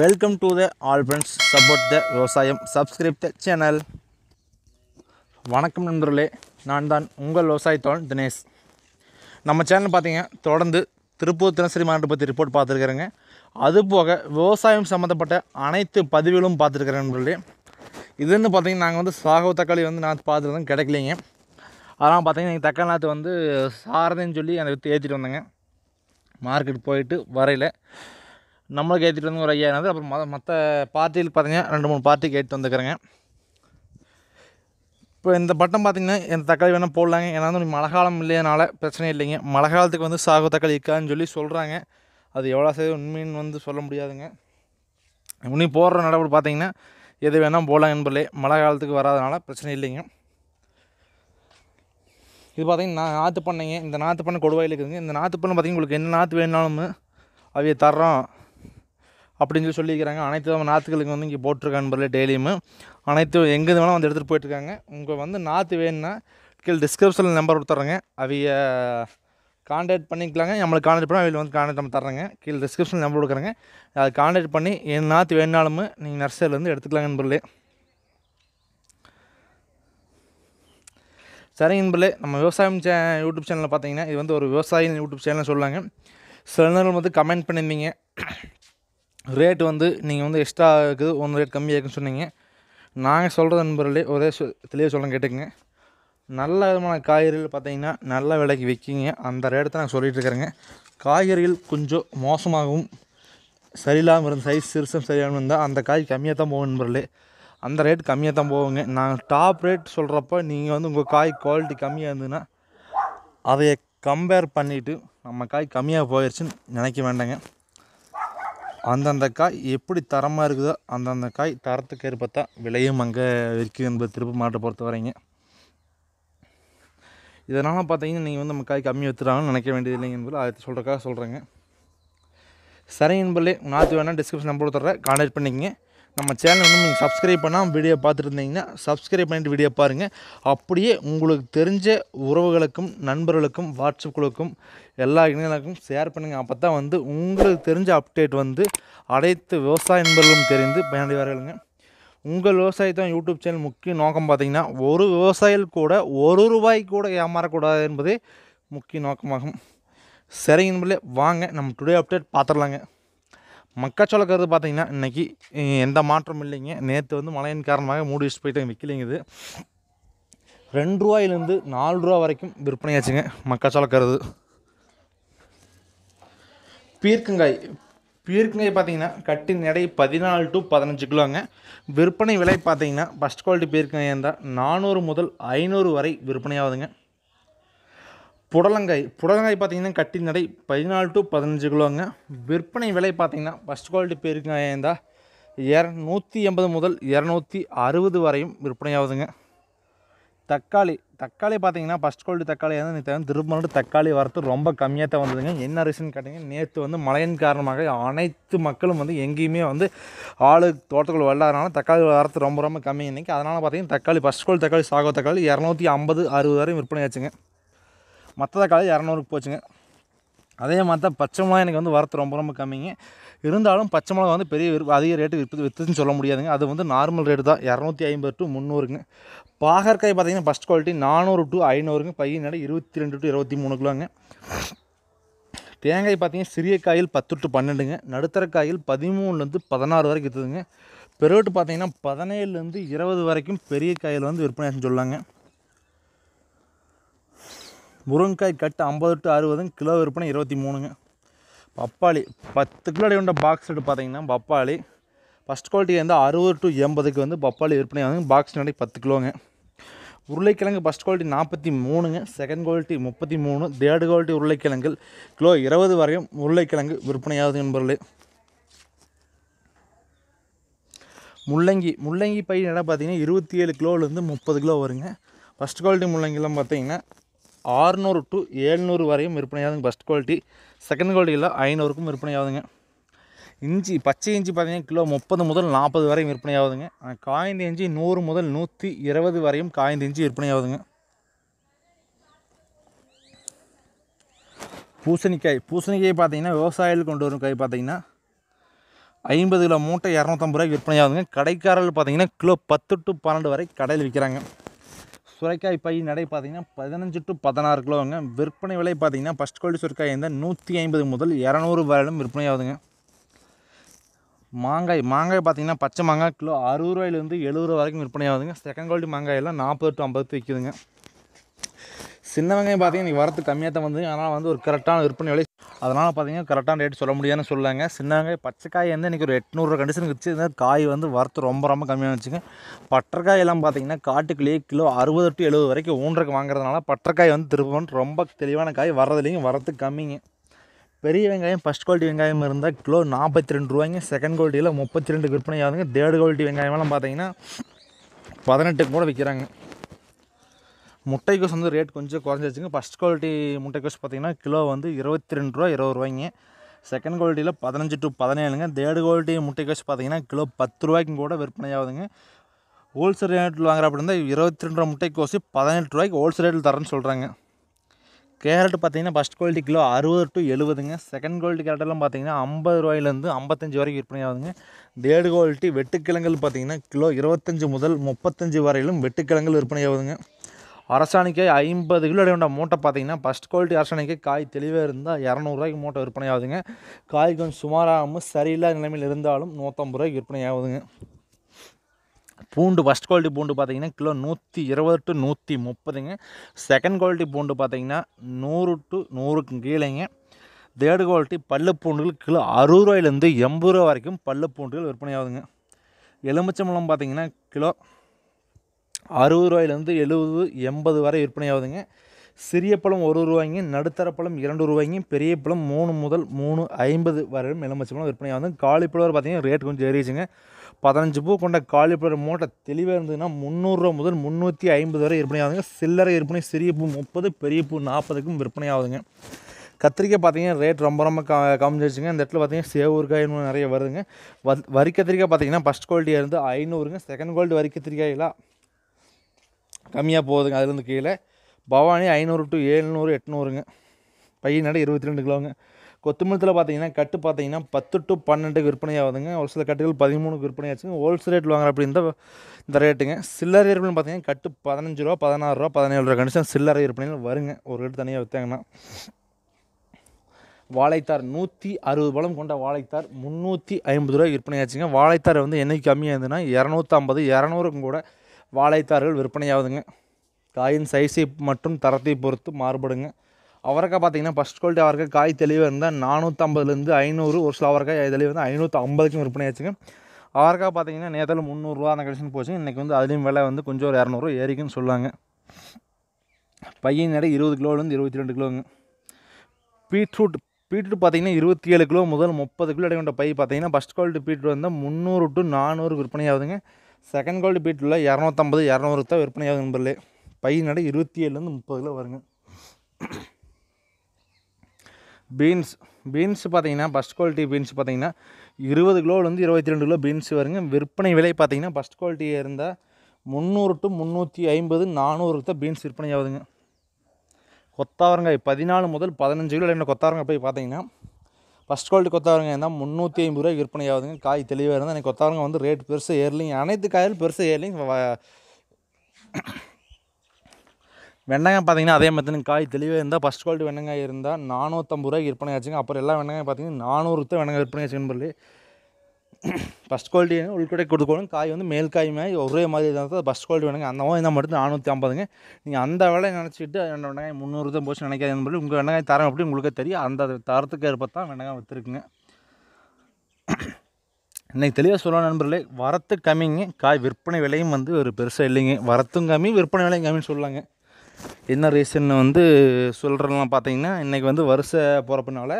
welcome to the all friends support the விவசாயம் subscribe the channel வணக்கம் நண்பர்களே நான் தான் உங்கள் விவசாயத்தோழன் தினேஷ் நம்ம சேனல் பார்த்திங்க தொடர்ந்து திருப்பூர் தினசரி மாநாட்டை பற்றி ரிப்போர்ட் பார்த்துருக்குறேங்க அதுபோக விவசாயம் சம்மந்தப்பட்ட அனைத்து பதிவுகளும் பார்த்துருக்குறேன் நண்பர்களே இதுன்னு பார்த்தீங்கன்னா நாங்கள் வந்து சாகோ தக்காளி வந்து நான் பார்த்துருந்தோம் கிடைக்கலைங்க அதெல்லாம் பார்த்தீங்கன்னா எங்கள் தக்காளி நாற்று வந்து சாரதைன்னு சொல்லி அதை விற்று ஏற்றிட்டு வந்தேங்க மார்க்கெட் போயிட்டு வரையில் நம்மளுக்கு ஏற்றிட்டு வந்து ஒரு இருந்தது அப்புறம் மற்ற பார்ட்டிகளுக்கு பார்த்தீங்கன்னா ரெண்டு மூணு பார்ட்டிக்கு ஏற்றிட்டு வந்துக்கிறேங்க இப்போ இந்த பட்டம் பார்த்திங்கன்னா இந்த தக்காளி வேணால் போடலாங்க ஏன்னா வந்து மழை காலம் இல்லையனால பிரச்சனை இல்லைங்க மழை காலத்துக்கு வந்து சாகு தக்காளி இருக்கான்னு சொல்லி சொல்கிறாங்க அது எவ்வளோ செய்ய உண்மைன்னு வந்து சொல்ல முடியாதுங்க இன்னும் போடுற நடவடிக்கை பார்த்தீங்கன்னா எது வேணால் போடலாம் என்பதில்லை மழை காலத்துக்கு வராதனால பிரச்சனை இல்லைங்க இது பார்த்திங்கன்னா நான் நாற்று பண்ணைங்க இந்த நாற்று பண்ணை கொடுவாயில் இருக்குதுங்க இந்த நாற்று பண்ணை பார்த்திங்கன்னா உங்களுக்கு என்ன நாற்று வேணாலும் அவையை தர்றோம் அப்படின்னு சொல்லி சொல்லியிருக்கிறாங்க அனைத்து விதமான நாற்றுகளுக்கு வந்து இங்கே போட்டிருக்காங்க நண்பர்களே டெய்லியும் அனைத்து எங்கே வேணாலும் வந்து எடுத்துகிட்டு போயிட்டுருக்காங்க உங்கள் வந்து நாற்று வேணும்னா கீழே டிஸ்கிரிப்ஷனில் நம்பர் கொடுத்துட்றங்க அவைய காண்டாக்ட் பண்ணிக்கலாங்க நம்மளுக்கு காண்டாக்ட் பண்ணி அவையில் வந்து காண்டாக்ட் நம்ம தர்றேங்க கீழே டிஸ்கிரிப்ஷனில் நம்பர் கொடுக்குறங்க அதை காண்டாக்ட் பண்ணி என் நாற்று வேணுனாலும் நீங்கள் நர்சரிலேருந்து எடுத்துக்கலாங்க நண்பர்களே சரிங்க நண்பர்களே நம்ம விவசாயம் சே யூடியூப் சேனலில் பார்த்தீங்கன்னா இது வந்து ஒரு விவசாயி யூடியூப் சேனல் சொல்லுவாங்க சில நேரம் வந்து கமெண்ட் பண்ணியிருந்தீங்க ரேட் வந்து நீங்கள் வந்து எக்ஸ்ட்ரா இருக்குது ஒன்று ரேட் கம்மியாக இருக்குன்னு சொன்னீங்க நாங்கள் சொல்கிற நண்பர்களே ஒரே சொ தெளிவாக சொல்ல கேட்டுக்கங்க நல்ல விதமான காய்கறிகள் பார்த்தீங்கன்னா நல்ல விலைக்கு விற்கிங்க அந்த ரேட்டை நான் இருக்கிறேங்க காய்கறிகள் கொஞ்சம் மோசமாகவும் சரியில்லாமல் இருந்த சைஸ் சிறுசம் சரியாமல் இருந்தால் அந்த காய் கம்மியாக தான் போகும் நண்பர்களே அந்த ரேட் கம்மியாக தான் போகுங்க நாங்கள் டாப் ரேட் சொல்கிறப்ப நீங்கள் வந்து உங்கள் காய் குவாலிட்டி கம்மியாக இருந்ததுன்னா அதையை கம்பேர் பண்ணிவிட்டு நம்ம காய் கம்மியாக போயிடுச்சுன்னு நினைக்க வேண்டாங்க அந்தந்த காய் எப்படி தரமாக இருக்குதோ அந்தந்த காய் தரத்துக்கு ஏற்ப தான் விலையும் அங்கே விற்கும் என்பது திருப்பூர் மாட்டை பொறுத்த வரைங்க இதனால் பார்த்தீங்கன்னா நீங்கள் வந்து நம்ம காய் கம்மி விற்றுறாங்கன்னு நினைக்க வேண்டியது இல்லைங்க என்பது அதை சொல்கிறக்காக சொல்கிறேங்க சரிங்க என்பதுலேயே நாற்று வேணால் டிஸ்கிரிப்ஷன் நம்பர் தர்றேன் கான்டாக்ட் பண்ணிக்கங்க நம்ம சேனல் வந்து நீங்கள் சப்ஸ்கிரைப் பண்ணால் வீடியோ பார்த்துட்டு இருந்தீங்கன்னா சப்ஸ்கிரைப் பண்ணிவிட்டு வீடியோ பாருங்கள் அப்படியே உங்களுக்கு தெரிஞ்ச உறவுகளுக்கும் நண்பர்களுக்கும் வாட்ஸ்அப் குழுக்கும் எல்லா இணையங்களுக்கும் ஷேர் பண்ணுங்கள் அப்போ தான் வந்து உங்களுக்கு தெரிஞ்ச அப்டேட் வந்து அனைத்து விவசாய நண்பர்களும் தெரிந்து பயனடைவார்களுங்க உங்கள் விவசாயத்தான் யூடியூப் சேனல் முக்கிய நோக்கம் பார்த்திங்கன்னா ஒரு விவசாயிகள் கூட ஒரு ரூபாய் கூட ஏமாறக்கூடாது என்பதே முக்கிய நோக்கமாகும் சரிங்க வாங்க நம்ம டுடே அப்டேட் பார்த்துடலாங்க மக்காச்சோள கருது பார்த்திங்கன்னா இன்றைக்கி எந்த மாற்றம் இல்லைங்க நேற்று வந்து மழையின் காரணமாக மூடி வச்சு போயிட்டு விற்கலைங்குது ரெண்டு ரூபாயிலேருந்து நாலு ரூபா வரைக்கும் விற்பனையாச்சுங்க மக்காச்சோளக்கருது பீர்க்கங்காய் பீர்க்கங்காய் பார்த்தீங்கன்னா கட்டின் எடை பதினாலு டு பதினஞ்சு கிலோங்க விற்பனை விலை பார்த்தீங்கன்னா ஃபஸ்ட் குவாலிட்டி பீர்க்கங்காய் இருந்தால் நானூறு முதல் ஐநூறு வரை விற்பனையாகுதுங்க புடலங்காய் புடலங்காய் பார்த்தீங்கன்னா கட்டி நடை பதினாலு டு பதினஞ்சு கிலோங்க விற்பனை விலை பார்த்தீங்கன்னா ஃபஸ்ட் குவாலிட்டி பெருங்காயம் இருந்தால் இரநூத்தி எண்பது முதல் இரநூத்தி அறுபது வரையும் விற்பனையாகுதுங்க தக்காளி தக்காளி பார்த்தீங்கன்னா ஃபஸ்ட் குவாலிட்டி தக்காளி வந்து திரும்ப தக்காளி வரத்து ரொம்ப கம்மியாக தான் வந்ததுங்க என்ன ரீசன் கேட்டிங்கன்னா நேற்று வந்து மழையின் காரணமாக அனைத்து மக்களும் வந்து எங்கேயுமே வந்து ஆளு தோட்டத்தில் வல்லாதனால தக்காளி வரத்து ரொம்ப ரொம்ப கம்மி இன்றைக்கி அதனால் பார்த்தீங்கன்னா தக்காளி ஃபஸ்ட் குவாலிட்டி தக்காளி சாகோ தக்காளி இரநூத்தி ஐம்பது அறுபது வரையும் விற்பனை ஆச்சுங்க மற்ற தக்காளி இரநூறுக்கு போச்சுங்க அதே மாதிரி தான் பச்சை மிளகா எனக்கு வந்து வரத்து ரொம்ப ரொம்ப கம்மிங்க இருந்தாலும் பச்சை மிளகா வந்து பெரிய அதிக ரேட்டு விற்பது விற்றுன்னு சொல்ல முடியாதுங்க அது வந்து நார்மல் ரேட்டு தான் இரநூத்தி ஐம்பது டு முந்நூறுங்க பாகற்காய் பார்த்தீங்கன்னா ஃபஸ்ட் குவாலிட்டி நானூறு டு ஐநூறுங்க பையன் நட இருபத்தி ரெண்டு டு இருபத்தி மூணு கிலோங்க தேங்காய் பார்த்தீங்கன்னா சிறிய காயில் பத்து டு பன்னெண்டுங்க நடுத்தர காயில் பதிமூணுலேருந்து பதினாறு வரைக்கும் இருக்குதுங்க பெருவட்டு பார்த்தீங்கன்னா பதினேழுலேருந்து இருபது வரைக்கும் பெரிய காயில் வந்து விற்பனை சொல்லுவாங்க முருங்கைக்காய் கட்டு ஐம்பது டு அறுபதுங்க கிலோ விற்பனை இருபத்தி மூணுங்க பப்பாளி பத்து கிலோ உண்ட பாக்ஸ் எடுத்து பார்த்தீங்கன்னா பப்பாளி ஃபஸ்ட் குவாலிட்டி வந்து அறுபது டு எண்பதுக்கு வந்து பப்பாளி விற்பனை ஆகுங்க பாக்ஸ் நடை பத்து கிலோங்க உருளைக்கிழங்கு ஃபஸ்ட் குவாலிட்டி நாற்பத்தி மூணுங்க செகண்ட் குவாலிட்டி முப்பத்தி மூணு தேர்டு குவாலிட்டி உருளைக்கிழங்கு கிலோ இருபது வரையும் உருளைக்கிழங்கு விற்பனையாவது நண்பர்களே முள்ளங்கி முள்ளங்கி பை என்ன பார்த்தீங்கன்னா இருபத்தி ஏழு கிலோலேருந்து முப்பது கிலோ வருங்க ஃபஸ்ட் குவாலிட்டி முள்ளங்கிலாம் பார்த்தீங்கன்னா ஆறுநூறு டு ஏழ்நூறு வரையும் விற்பனையாகுதுங்க ஃபஸ்ட் குவாலிட்டி செகண்ட் குவாலிட்டியில் ஐநூறுக்கும் விற்பனையாகுதுங்க இஞ்சி பச்சை இஞ்சி பார்த்தீங்கன்னா கிலோ முப்பது முதல் நாற்பது வரையும் விற்பனையாகுதுங்க காய்ந்த இஞ்சி நூறு முதல் நூற்றி இருபது வரையும் காய்ந்த இஞ்சி ஆகுதுங்க பூசணிக்காய் பூசணிக்காய் பார்த்தீங்கன்னா விவசாயிகள் கொண்டு வரும் காய் பார்த்தீங்கன்னா ஐம்பது கிலோ மூட்டை இரநூத்தம்பது ரூபாய்க்கு ஆகுதுங்க கடைக்காரர்கள் பார்த்தீங்கன்னா கிலோ பத்து டு பன்னெண்டு வரை கடையில் விற்கிறாங்க சுரைக்காய் பை நடை பார்த்திங்கன்னா பதினஞ்சு டு பதினாறு கிலோங்க விற்பனை விலை பார்த்திங்கன்னா ஃபஸ்ட் குவாலிட்டி சுரைக்காய் இருந்தால் நூற்றி ஐம்பது முதல் இரநூறு வரையிலும் விற்பனை ஆகுதுங்க மாங்காய் மாங்காய் பார்த்திங்கன்னா பச்சை மாங்காய் கிலோ அறுபது ரூபாயிலேருந்து எழுபது ரூபா வரைக்கும் விற்பனை ஆகுதுங்க செகண்ட் குவாலிட்டி மாங்காயெல்லாம் நாற்பது டு ஐம்பது விற்குதுங்க சின்ன வெங்காயம் பார்த்திங்கன்னா இன்றைக்கி வரத்து கம்மியாக தான் வந்து ஆனால் வந்து ஒரு கரெக்டான விற்பனை விலை அதனால் பார்த்தீங்கன்னா கரெக்டான ரேட் சொல்ல முடியாதுன்னு சொல்லாங்க சின்னாங்க பச்சைக்காய் வந்து இன்றைக்கி ஒரு எட்நூறுரூவா கண்டிஷனுக்கு வச்சு காய் வந்து வரத்து ரொம்ப ரொம்ப கம்மியாக வச்சுங்க பட்டக்காய் எல்லாம் பார்த்தீங்கன்னா காட்டுக்குள்ளேயே கிலோ அறுபது டு எழுபது வரைக்கும் ஊன்றக்கு வாங்குறதுனால பட்டக்காய் வந்து திருப்பம் ரொம்ப தெளிவான காய் வர்றதுலேயும் வரத்து கம்மிங்க பெரிய வெங்காயம் ஃபஸ்ட் குவாலிட்டி வெங்காயம் இருந்தால் கிலோ நாற்பத்தி ரெண்டு ரூபாய்ங்க செகண்ட் குவாலிட்டியில் முப்பத்தி ரெண்டு விற்பனை ஆகுதுங்க தேர்ட் குவாலிட்டி வெங்காயமெல்லாம் பார்த்தீங்கன்னா பதினெட்டுக்கு கூட விற்கிறாங்க முட்டைக்கோஸ் வந்து ரேட் கொஞ்சம் குறைஞ்சிச்சுங்க ஃபஸ்ட் குவாலிட்டி முட்டைக்கோஸ் பார்த்திங்கன்னா கிலோ வந்து இருபத்தி ரெண்டு ரூபா இருபது ரூபாய்ங்க செகண்ட் குவாலிட்டியில் பதினஞ்சு டு பதினேழுங்க தேர்டு குவாலிட்டி முட்டைக்கோஸ் பார்த்திங்கன்னா கிலோ பத்து ரூபாய்க்கும் கூட விற்பனை ஆகுதுங்க ஹோல்சேல் ரேட்டில் வாங்குற அப்படி இருந்தால் இருபத்தி ரெண்டு ரூபா முட்டைக்கோசு பதினெட்டு ரூபாய்க்கு ஹோல்சேல் ரேட்டில் தரேன்னு சொல்கிறாங்க கேரட் பார்த்திங்கன்னா ஃபஸ்ட் குவாலிட்டி கிலோ அறுபது டு எழுபதுங்க செகண்ட் குவாலிட்டி கேரட்டெல்லாம் பார்த்திங்கன்னா ஐம்பது ரூபாயிலேருந்து ஐம்பத்தஞ்சு வரைக்கும் விற்பனை ஆகுதுங்க தேர்டு குவாலிட்டி வெட்டுக்கிழங்குகள் பார்த்திங்கன்னா கிலோ இருபத்தஞ்சி முதல் முப்பத்தஞ்சு வரையிலும் வெட்டுக்கிழங்குகள் விற்பனை ஆகுதுங்க அரசாணிக்காய் ஐம்பது கிலோ அடையுண்ட மூட்டை பார்த்தீங்கன்னா ஃபஸ்ட் குவாலிட்டி அரசாணிக்காய் காய் தெளிவாக இருந்தால் இரநூறுவாய்க்கு மூட்டை விற்பனை ஆகுதுங்க காய் கொஞ்சம் சுமாராகவும் சரியில்லாத நிலைமையில் இருந்தாலும் நூற்றம்பது ரூபாய்க்கு விற்பனை ஆகுதுங்க பூண்டு ஃபஸ்ட் குவாலிட்டி பூண்டு பார்த்தீங்கன்னா கிலோ நூற்றி இருபது டு நூற்றி முப்பதுங்க செகண்ட் குவாலிட்டி பூண்டு பார்த்தீங்கன்னா நூறு டு நூறுக்கும் கீழேங்க தேர்டு குவாலிட்டி பல்லு பூண்டுகள் கிலோ அறுபது ரூபாயிலேருந்து எண்பது ரூபா வரைக்கும் பல்லு பூண்டுகள் விற்பனை ஆகுதுங்க எலுமிச்சம்பழம் பார்த்தீங்கன்னா கிலோ அறுபது ரூபாயிலேருந்து எழுபது எண்பது வரை விற்பனை ஆகுதுங்க சிறிய பழம் ஒரு ரூபாய்ங்க நடுத்தர பழம் இரண்டு ரூபாய்ங்க பெரிய பழம் மூணு முதல் மூணு ஐம்பது வரையும் எலுமிச்சி பழம் விற்பனை ஆகுது காலிஃப்ளவர் பார்த்திங்கன்னா ரேட் கொஞ்சம் ஏறிச்சுங்க பதினஞ்சு பூ கொண்ட காலிஃப்ளவர் மூட்டை தெளிவாக இருந்ததுன்னா முந்நூறுரூவா முதல் முந்நூற்றி ஐம்பது வரை விற்பனை ஆகுதுங்க சில்லறை விற்பனை சிறிய பூ முப்பது பெரிய பூ நாற்பதுக்கும் விற்பனை ஆகுதுங்க கத்திரிக்காய் பார்த்தீங்கன்னா ரேட் ரொம்ப ரொம்ப க கம்மிச்சிருச்சுங்க இந்த இடத்துல பார்த்தீங்கன்னா சேவூர்காயின்னு நிறைய வருதுங்க வ வரி கத்திரிக்காய் பார்த்தீங்கன்னா ஃபஸ்ட் குவாலிட்டியாக இருந்து ஐநூறுங்க செகண்ட் குவாலிட்டி வரி கத்திரிக்காயெல்லாம் கம்மியாக போகுதுங்க அதுலேருந்து கீழே பவானி ஐநூறு டு ஏழ்நூறு எட்நூறுங்க பையன் நடை இருபத்தி ரெண்டு கிலோங்க கொத்தமல்லத்தில் பார்த்தீங்கன்னா கட்டு பார்த்தீங்கன்னா பத்து டு பன்னெண்டு விற்பனை ஆகுதுங்க ஒரு சில கட்டுகள் பதிமூணுக்கு விற்பனை ஆச்சுங்க ஹோல்சேல் ரேட் வாங்குற அப்படி இந்த ரேட்டுங்க சில்லறை விற்பனை பார்த்தீங்கன்னா கட்டு பதினஞ்சு ரூபா பதினாறு ரூபா பதினேழு ரூபா கண்டிஷன் சில்லறை விற்பனையில் வருங்க ஒரு ரேட்டு தனியாக விற்றாங்கன்னா வாழைத்தார் நூற்றி அறுபது பழம் கொண்ட வாழைத்தார் முந்நூற்றி ஐம்பது ரூபா விற்பனை ஆச்சுங்க வாழைத்தார் வந்து என்னைக்கு கம்மியாக இருந்ததுன்னா இரநூத்தம்பது இரநூறுக்கும் கூட வாழைத்தார்கள் விற்பனையாகுதுங்க காயின் சைஸை மற்றும் தரத்தை பொறுத்து மாறுபடுங்க அவரைக்காய் பார்த்தீங்கன்னா ஃபஸ்ட் குவாலிட்டி அவரைக்காய் காய் தெளிவாக இருந்தால் நானூற்றம்பதுலேருந்து ஐநூறு ஒரு சில அவரைக்காய் தெளிவு வந்து ஐநூற்றி ஐம்பதுக்கும் விற்பனை ஆச்சுங்க அவரைக்காய் பார்த்தீங்கன்னா நேரத்தில் முந்நூறுரூவா அந்த கடைசின்னு போச்சு இன்றைக்கி வந்து அதுலேயும் விலை வந்து கொஞ்சம் ஒரு இரநூறுவா ஏறிக்குன்னு சொல்லுவாங்க பையன் எடை இருபது கிலோலேருந்து இருபத்தி ரெண்டு கிலோங்க பீட்ரூட் பீட்ரூட் பார்த்தீங்கன்னா இருபத்தி ஏழு கிலோ முதல் முப்பது கிலோ கொண்ட பை பார்த்தீங்கன்னா ஃபஸ்ட் குவாலிட்டி பீட்ரூட் வந்து முந்நூறு டு நானூறு விற்பனை ஆகுதுங்க செகண்ட் குவாலிட்டி பீட்டில் இரநூத்தம்பது இரநூறு தான் விற்பனையாகும் நண்பர்களே பை நடை இருபத்தி ஏழுலேருந்து முப்பது கிலோ வருங்க பீன்ஸ் பீன்ஸ் பார்த்தீங்கன்னா ஃபஸ்ட் குவாலிட்டி பீன்ஸ் பார்த்தீங்கன்னா இருபது கிலோலேருந்து இருபத்தி ரெண்டு கிலோ பீன்ஸ் வருங்க விற்பனை விலை பார்த்தீங்கன்னா ஃபஸ்ட் குவாலிட்டி இருந்தால் முந்நூறு டு முந்நூற்றி ஐம்பது நானூறு தான் பீன்ஸ் விற்பனை ஆகுதுங்க கொத்தாவரங்காய் பதினாலு முதல் பதினஞ்சு கிலோ என்ன கொத்தாவரங்காய் போய் பார்த்தீங்கன்னா ஃபஸ்ட் குவாலிட்டி கொத்தவரங்க இருந்தால் முந்நூற்றி ஐம்பது ரூபாய்க்கு விற்பனை ஆகுதுங்க காய் தெளிவாக இருந்தால் எனக்கு கொத்தவரங்க வந்து ரேட் பெருசாக ஏறலிங்க அனைத்து காயிலும் பெருசாக ஏறலிங்க வெண்டங்காய் பார்த்தீங்கன்னா அதே மாதிரி காய் தெளிவாக இருந்தால் ஃபஸ்ட் குவாலிட்டி வெண்டங்காய் இருந்தால் நானூற்றம்பது ரூபாய்க்கு விற்பனை ஆச்சுங்க அப்புறம் எல்லா வெண்டைக்காய் பார்த்தீங்கன்னா நானூறுக்கு தான் வெண்டைக்காய் விற்பனை ஆச்சுன்னு சொல்லி ஃபஸ்ட் குவாலிட்டி வேணும் உள்கடை காய் வந்து மேல் காய் மாதிரி ஒரே மாதிரி தான் ஃபஸ்ட் குவாலிட்டி வேணுங்க அந்த மாதிரி மட்டும் நானூற்றி ஐம்பதுங்க நீங்கள் அந்த வேலை நினச்சிட்டு என்னோட வெங்காயம் முந்நூறு தான் போச்சு நினைக்காதுன்னு சொல்லி உங்கள் வெங்காயம் தரம் எப்படி உங்களுக்கே தெரியும் அந்த தரத்துக்கு ஏற்ப தான் வெங்காயம் வைத்திருக்குங்க இன்றைக்கி தெளிவாக சொல்ல நண்பர்களே வரத்து கம்மிங்க காய் விற்பனை விலையும் வந்து ஒரு பெருசாக இல்லைங்க வரத்தும் கம்மி விற்பனை விலையும் கம்மின்னு சொல்லலாங்க என்ன ரீசன் வந்து சொல்கிறலாம் பார்த்தீங்கன்னா இன்றைக்கி வந்து வருஷ போகிறப்பனால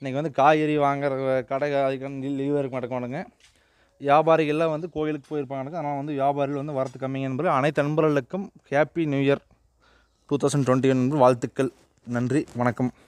இன்றைக்கி வந்து காய்கறி வாங்குற கடை அதுக்கான லீவ் இருக்க மாட்டேங்க வியாபாரிகள்லாம் வந்து கோயிலுக்கு போயிருப்பாங்க ஆனால் வந்து வியாபாரிகள் வந்து வரத்து கம்மிங்க என்பது அனைத்து நண்பர்களுக்கும் happy new year two thousand twenty one வாழ்த்துக்கள் நன்றி வணக்கம்